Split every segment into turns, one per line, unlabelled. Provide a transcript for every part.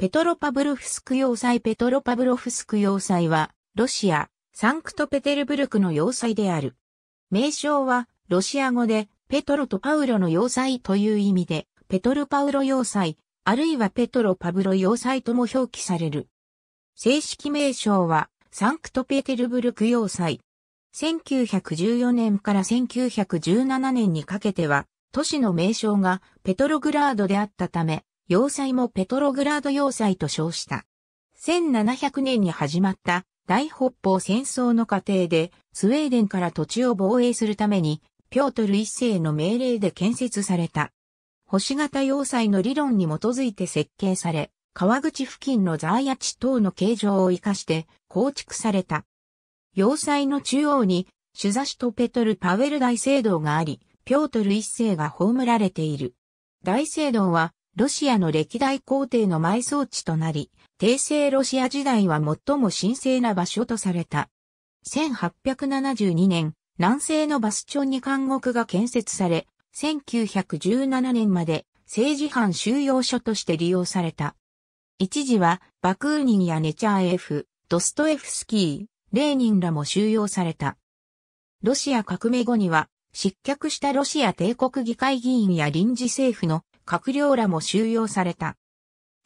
ペトロパブロフスク要塞ペトロパブロフスク要塞は、ロシア、サンクトペテルブルクの要塞である。名称は、ロシア語で、ペトロとパウロの要塞という意味で、ペトロパウロ要塞、あるいはペトロパブロ要塞とも表記される。正式名称は、サンクトペテルブルク要塞。1914年から1917年にかけては、都市の名称がペトログラードであったため、要塞もペトログラード要塞と称した。1700年に始まった大北方戦争の過程でスウェーデンから土地を防衛するためにピョートル一世の命令で建設された。星型要塞の理論に基づいて設計され、川口付近のザーヤ地等の形状を活かして構築された。要塞の中央に、シュザシュトペトル・パウェル大聖堂があり、ピョートル一世が葬られている。大聖堂は、ロシアの歴代皇帝の埋葬地となり、帝政ロシア時代は最も神聖な場所とされた。1872年、南西のバスチョンに監獄が建設され、1917年まで政治犯収容所として利用された。一時は、バクーニンやネチャーエフ、ドストエフスキー、レーニンらも収容された。ロシア革命後には、失脚したロシア帝国議会議員や臨時政府の閣僚らも収容された。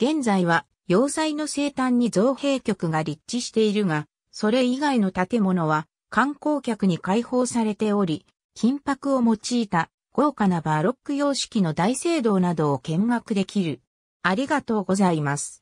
現在は要塞の生誕に造幣局が立地しているが、それ以外の建物は観光客に開放されており、金箔を用いた豪華なバロック様式の大聖堂などを見学できる。ありがとうございます。